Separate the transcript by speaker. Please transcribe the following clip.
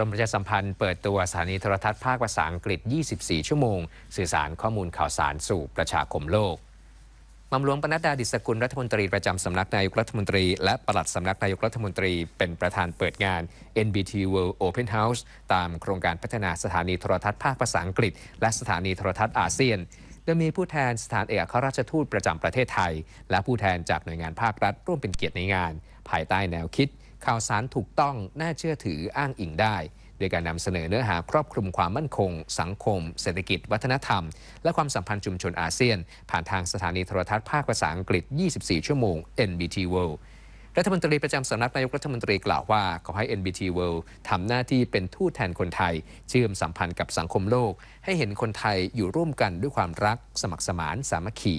Speaker 1: รมประชาสัมพันธ์เปิดตัวสถานีโทรทัศน์ภาคภาษาอังกฤษ 24 ชั่วโมง สื่อสารข้อมูลข่าวสารสู่ประชาคมโลกมัมหลวงปนัดดาดิศกุลรัฐมนตรีประจำสำนักนายกรัฐมนตรีและปลัดสำนักนายกรัฐมนตรี เป็นประธานเปิดงาน NBT World Open House ตามโครงการพัฒนาสถานีโทรทัศน์ภาคภาษาอังกฤษ และสถานีโทรทัศน์อาเซียน โดยมีผู้แทนสถานเอกอัครราชทูตประจำประเทศไทย และผู้แทนจากหน่วยงานภาครัฐ ร่วมเป็นเกียรติในงาน ภายใต้แนวคิดข่าวสารถูกต้องน่าเชื่อถืออ้างอิงได้ โดยการนำเสนอเนื้อหาครอบคลุมความมั่นคง สังคม เศรษฐกิจ วัฒนธรรม และความสัมพันธ์ชุมชนอาเซียน ผ่านทางสถานีโทรทัศน์ภาคภาษาอังกฤษ 24 ชั่วโมง NBT World รัฐมนตรีประจำสำนักนายกรัฐมนตรีกล่าวว่าขอให้ NBT World ทำหน้าที่เป็นทูตแทนคนไทย เชื่อมสัมพันธ์กับสังคมโลก ให้เห็นคนไทยอยู่ร่วมกันด้วยความรักสมัครสมานสามัคคี